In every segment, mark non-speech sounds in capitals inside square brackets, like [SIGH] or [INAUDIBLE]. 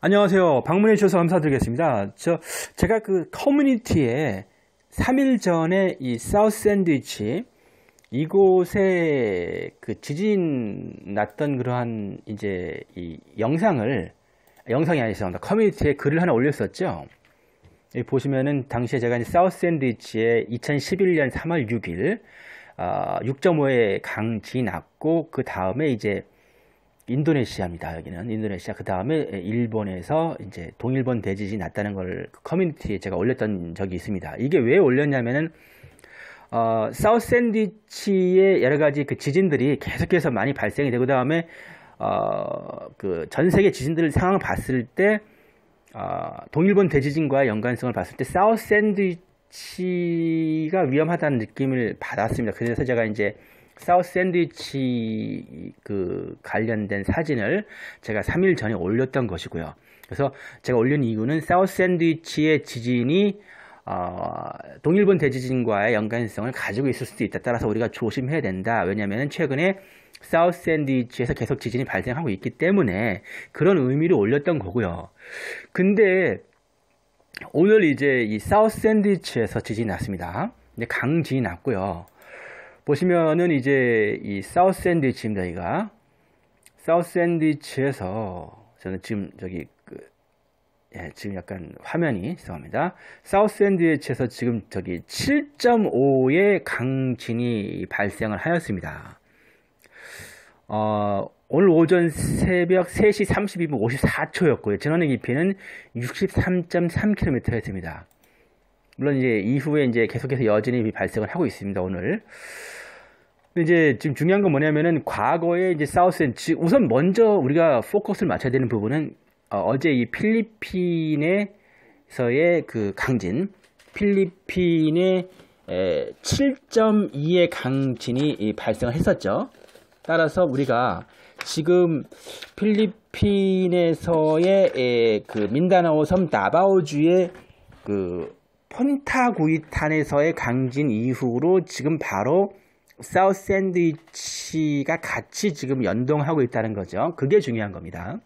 안녕하세요. 방문해 주셔서 감사드리겠습니다. 저 제가 그 커뮤니티에 3일 전에 이 사우스 샌드위치 이곳에 그 지진 났던 그러한 이제 이 영상을 영상이 아니죠 커뮤니티에 글을 하나 올렸었죠. 예, 보시면은 당시에 제가 이제 사우스 앤드위치에 2011년 3월 6일 어, 아, 6 5의강 지났고 그 다음에 이제 인도네시아입니다. 여기는 인도네시아 그 다음에 일본에서 이제 동일본 대지진이 났다는 걸 그 커뮤니티에 제가 올렸던 적이 있습니다. 이게 왜 올렸냐면은 어, 사우스 앤드위치의 여러 가지 그 지진들이 계속해서 많이 발생이 되고 그 다음에 어, 그 전 세계 지진들 상황을 봤을 때 어, 동일본 대지진과 연관성을 봤을 때 사우스 샌드위치가 위험하다는 느낌을 받았습니다. 그래서 제가 이제 사우스 샌드위치 그 관련된 사진을 제가 3일 전에 올렸던 것이고요. 그래서 제가 올린 이유는 사우스 샌드위치의 지진이 어, 동일본 대지진과의 연관성을 가지고 있을 수도 있다. 따라서 우리가 조심해야 된다. 왜냐하면 최근에 사우스 샌드위치에서 계속 지진이 발생하고 있기 때문에 그런 의미를 올렸던 거고요. 근데 오늘 이제 이 사우스 샌드위치에서 지진이 났습니다. 이제 강진이 났고요. 보시면은 이제 이 사우스 샌드위치입니다. 이가 사우스 샌드위치에서 저는 지금 저기 그 예, 지금 약간 화면이 죄송합니다. 사우스 샌드위치에서 지금 저기 7.5의 강진이 발생을 하였습니다. 어, 오늘 오전 새벽 3시 32분 54초였고요. 전원의 깊이는 63.3km였습니다. 물론 이제 이후에 이제 계속해서 여진이 발생을 하고 있습니다. 오늘. 근데 이제 지금 중요한 건 뭐냐면은 과거에 이제 사우스엔 즉 우선 먼저 우리가 포커스를 맞춰야 되는 부분은 어, 제이 필리핀에서의 그 강진 필리핀의 7.2의 강진이 발생을 했었죠. 따라서 우리가 지금 필리핀에서의 그 민다나오 섬 나바오주의 그 폰타구이탄에서의 강진 이후로 지금 바로 사우 샌드위치가 같이 지금 연동하고 있다는 거죠. 그게 중요한 겁니다.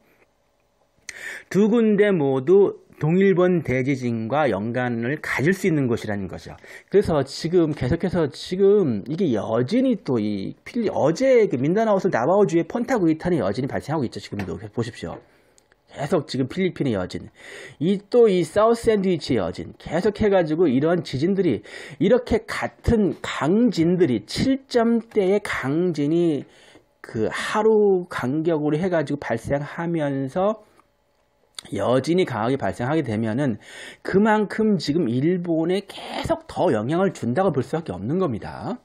두 군데 모두 동일본 대지진과 연관을 가질 수 있는 곳이라는 거죠. 그래서 지금 계속해서 지금 이게 여진이 또 이 필리 어제 그 민다나오스 나바오주의 폰타구이탄의 여진이 발생하고 있죠. 지금도 보십시오. 계속 지금 필리핀의 여진, 이 또 이 사우스 샌드위치의 여진, 계속 해가지고 이런 지진들이 이렇게 같은 강진들이 7점대의 강진이 그 하루 간격으로 해가지고 발생하면서 여진이 강하게 발생하게 되면은 그만큼 지금 일본에 계속 더 영향을 준다고 볼 수밖에 없는 겁니다.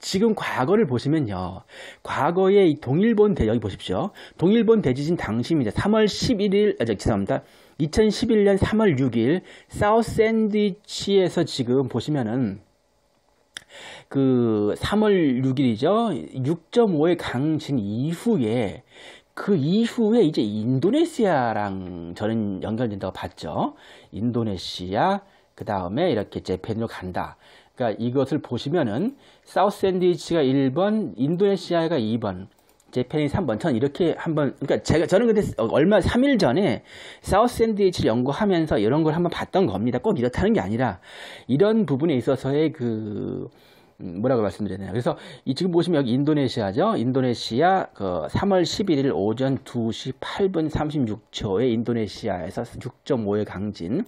지금 과거를 보시면요. 과거의 동일본 대, 여기 보십시오. 동일본 대지진 당시입니다. 3월 11일, 아, 죄송합니다. 2011년 3월 6일, 사우샌드위치에서 지금 보시면은 그 3월 6일이죠. 6.5의 강진 이후에 그 이후에 이제 인도네시아랑 저는 연결된다고 봤죠. 인도네시아, 그 다음에 이렇게 재팬으로 간다. 그러니까 이것을 보시면은 사우스 샌드위치가 1번, 인도네시아가 2번, 재팬이 3번. 전 이렇게 한번 그러니까 제가 저는 그때 얼마 3일 전에 사우스 샌드위치를 연구하면서 이런 걸 한번 봤던 겁니다. 꼭 이렇다는 게 아니라 이런 부분에 있어서의 그 음, 뭐라고 말씀드렸나요? 그래서 이 지금 보시면 여기 인도네시아죠. 인도네시아 그 3월 11일 오전 2시 8분 36초에 인도네시아에서 6.5의 강진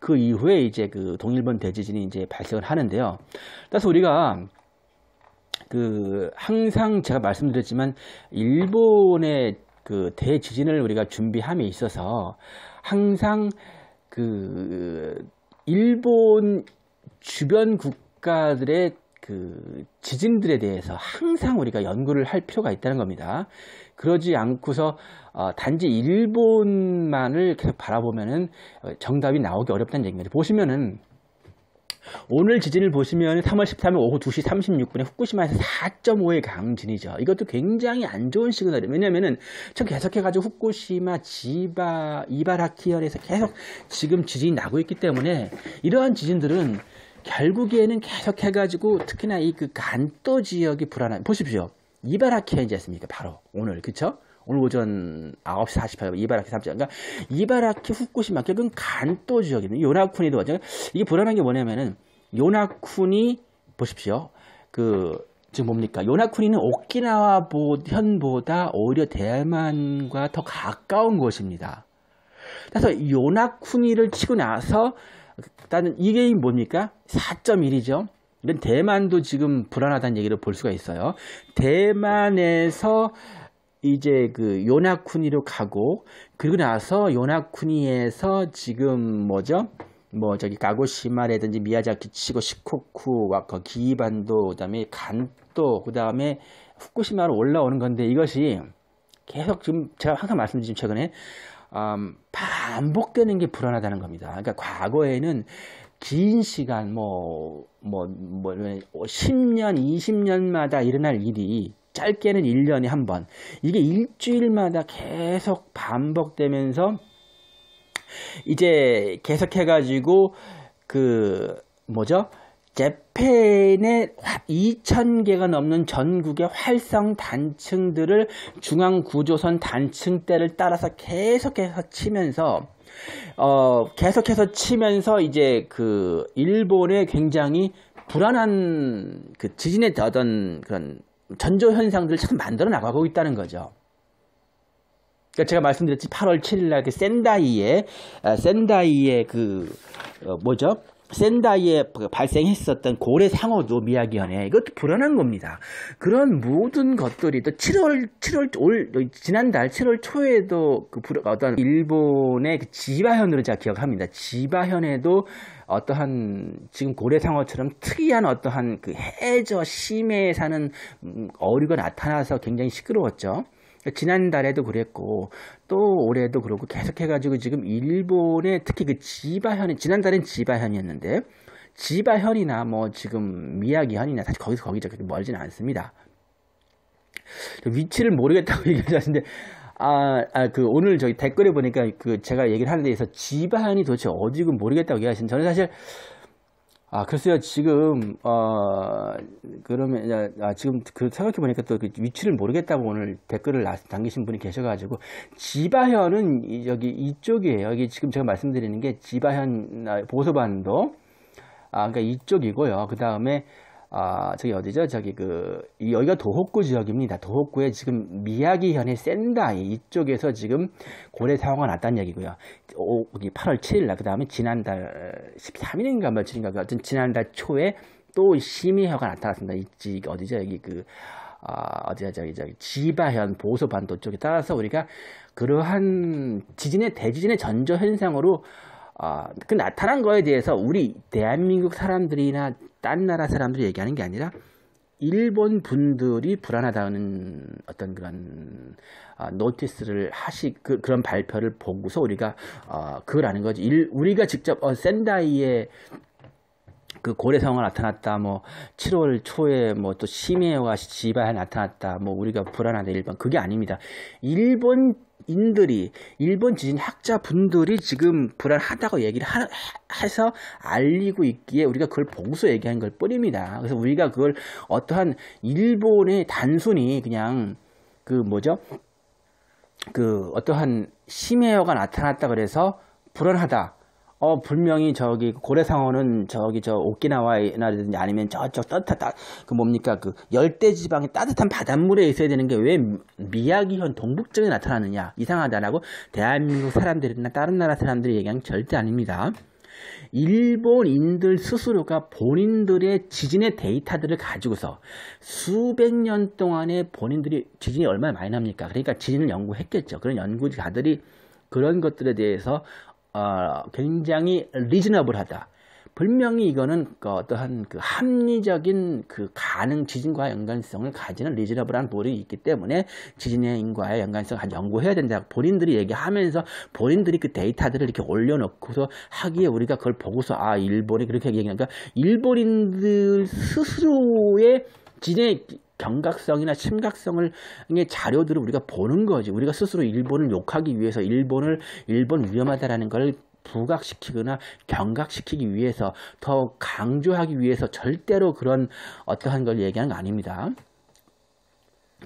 그 이후에 이제 그 동일본 대지진이 이제 발생을 하는데요. 따라서 우리가 그 항상 제가 말씀드렸지만 일본의 그 대지진을 우리가 준비함에 있어서 항상 그 일본 주변 국가들의 그 지진들에 대해서 항상 우리가 연구를 할 필요가 있다는 겁니다. 그러지 않고서 어, 단지 일본만을 계속 바라보면은 어, 정답이 나오기 어렵다는 얘기입니다. 보시면은 오늘 지진을 보시면 3월 13일 오후 2시 36분에 후쿠시마에서 4.5의 강진이죠. 이것도 굉장히 안 좋은 시그널이에요. 왜냐면은 하저 계속해가지고 후쿠시마, 지바, 이바라키현에서 계속 지금 지진이 나고 있기 때문에 이러한 지진들은 결국에는 계속 해가지고 특히나 이 그 간도 지역이 불안한 보십시오. 이바라키에 이제 했습니까? 바로 오늘 그쵸? 오늘 오전 9시 48분 이바라키 3자 그러니까 이바라키 후쿠시마 결국은 간도 지역입니다. 요나쿠니도 완전 이게 불안한 게 뭐냐면은 요나쿠니 보십시오. 그 지금 뭡니까? 요나쿠니는 오키나와 현보다 오히려 대만과 더 가까운 곳입니다. 그래서 요나쿠니를 치고 나서 일단은 이게 뭡니까? 4.1이죠. 이런 대만도 지금 불안하다는 얘기를 볼 수가 있어요. 대만에서 이제 그 요나쿠니로 가고 그리고 나서 요나쿠니에서 지금 뭐죠? 뭐 저기 가고시마라든지 미야자키 치고 시코쿠 와커 그 기반도 그다음에 간도 그다음에 후쿠시마로 올라오는 건데 이것이 계속 지금 제가 항상 말씀드린 최근에 음, 반복되는 게 불안하다는 겁니다. 그러니까 과거에는 긴 시간, 뭐, 뭐, 뭐, 10년, 20년마다 일어날 일이 짧게는 1년에 한 번. 이게 일주일마다 계속 반복되면서 이제 계속해가지고 그, 뭐죠? 재팬의 2,000개가 넘는 전국의 활성 단층들을 중앙 구조선 단층대를 따라서 계속해서 치면서 어, 계속해서 치면서 이제 그 일본의 굉장히 불안한 그 지진에 어떤 그런 전조 현상들을 자꾸 만들어 나가고 있다는 거죠. 그러니까 제가 말씀드렸지 8월 7일 날그 센다이에 센다이의 아, 그 어, 뭐죠? 센다이에 발생했었던 고래 상어도 미야기현에 이것도 불안한 겁니다. 그런 모든 것들이 또 7월 7월 올 지난달 7월 초에도 그 불, 어떤 일본의 그 지바현으로 제가 기억합니다. 지바현에도 어떠한 지금 고래 상어처럼 특이한 어떠한 그 해저 심해에 사는 음, 어류가 나타나서 굉장히 시끄러웠죠. 그러니까 지난달에도 그랬고 또 올해도 그렇고 계속해가지고 지금 일본의 특히 그 지바현이 지난달엔 지바현이었는데 지바현이나 뭐 지금 미야기현이나 사실 거기서 거기죠 그렇게 멀지는 않습니다. 위치를 모르겠다고 [LAUGHS] 얘기하셨는데 아, 아, 그, 오늘 저기 댓글에 보니까 그 제가 얘기를 하는 데 있어서 지바현이 도대체 어디고 모르겠다고 얘기하신 저는 사실 아, 글쎄요, 지금, 어, 그러면, 아, 지금 그 생각해보니까 또 그 위치를 모르겠다고 오늘 댓글을 남기신 분이 계셔가지고, 지바현은 여기 이쪽이에요. 여기 지금 제가 말씀드리는 게 지바현 아, 보소반도, 아, 그러니까 이쪽이고요. 그 다음에, 아, 저기 어디죠? 저기 그, 여기가 도호구 지역입니다. 도호구에 지금 미야기현의 센다이 이쪽에서 지금 고래 상황가 났다는 얘기고요. 오, 8월 7일 날, 그 다음에 지난달 13일인가 며칠인가, 그 어떤 지난달 초에 또심의혀가 나타났습니다. 이, 어디죠? 여기 그, 아, 어디야, 저기, 저기, 지바현, 보소반도 쪽에 따라서 우리가 그러한 지진의, 대지진의 전조 현상으로 아, 그 나타난 거에 대해서 우리 대한민국 사람들이나 딴 나라 사람들이 얘기하는 게 아니라 일본 분들이 불안하다는 어떤 그런 아, 노티스를 하시 그, 그런 발표를 보고서 우리가 어, 그걸 아는 거지. 일, 우리가 직접 어, 센다이에 그 고래성화 나타났다. 뭐 7월 초에 뭐 또심해와 지바에 나타났다. 뭐 우리가 불안하다 일본 그게 아닙니다. 일본 인들이 일본 지진 학자분들이 지금 불안하다고 얘기를 하, 해서 알리고 있기에 우리가 그걸 보고서 얘기한 걸 뿐입니다. 그래서 우리가 그걸 어떠한 일본의 단순히 그냥 그 뭐죠? 그 어떠한 심해어가 나타났다 그래서 불안하다. 어 분명히 저기 고래상어는 저기 저 오키나와나 든지 아니면 저쪽 따뜻한 그 뭡니까 그 열대 지방의 따뜻한 바닷물에 있어야 되는 게 왜 미야기현 동북쪽에 나타나느냐 이상하다라고 대한민국 사람들이나 다른 나라 사람들이 얘기하는 절대 아닙니다. 일본인들 스스로가 본인들의 지진의 데이터들을 가지고서 수백 년 동안에 본인들이 지진이 얼마나 많이 납니까? 그러니까 지진을 연구했겠죠. 그런 연구자들이 그런 것들에 대해서 어, 굉장히 리즈너블하다. 분명히 이거는 그 어떠한 그 합리적인 그 가능 지진과 연관성을 가지는 리즈너블한 볼이 있기 때문에 지진의 인과의 연관성을 연구해야 된다. 본인들이 얘기하면서 본인들이 그 데이터들을 이렇게 올려놓고서 하기에 우리가 그걸 보고서 아 일본이 그렇게 얘기하니까 일본인들 스스로의 지진의 경각성이나 심각성을 자료들을 우리가 보는 거지. 우리가 스스로 일본을 욕하기 위해서 일본을 일본 위험하다라는 걸 부각시키거나 경각시키기 위해서 더 강조하기 위해서 절대로 그런 어떠한 걸 얘기하는 거 아닙니다.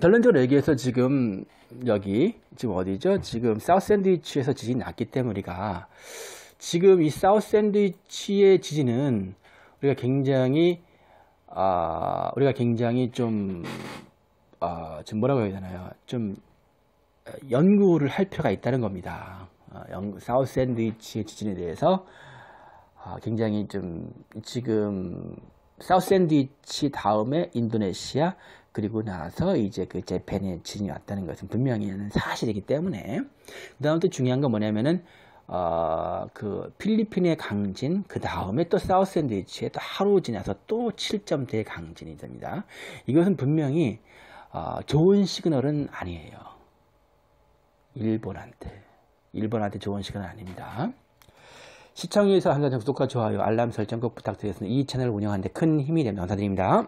결론적으로 얘기해서 지금 여기 지금 어디죠? 지금 사우스 샌드위치에서 지진이 났기 때문에 우리가 지금 이 사우스 샌드위치의 지진은 우리가 굉장히 아, 우리가 굉장히 좀, 아, 지 뭐라고 해야 되나요? 좀 연구를 할 필요가 있다는 겁니다. 아, 사우스 샌드위치의 지진에 대해서 아, 굉장히 좀 지금 사우스 샌드위치 다음에 인도네시아 그리고 나서 이제 그 재팬의 지진이 왔다는 것은 분명히 사실이기 때문에 그 다음 또 중요한 건 뭐냐면은 어, 그 필리핀의 강진, 그 다음에 또 사우스 앤드위치에또 하루 지나서 또 7점대 강진이 됩니다. 이것은 분명히 어, 좋은 시그널은 아니에요. 일본한테. 일본한테 좋은 시그널 아닙니다. 시청해주셔서 항상 구독과 좋아요, 알람 설정 꼭 부탁드리겠습니다. 이 채널을 운영하는데 큰 힘이 됩니다. 감사드립니다.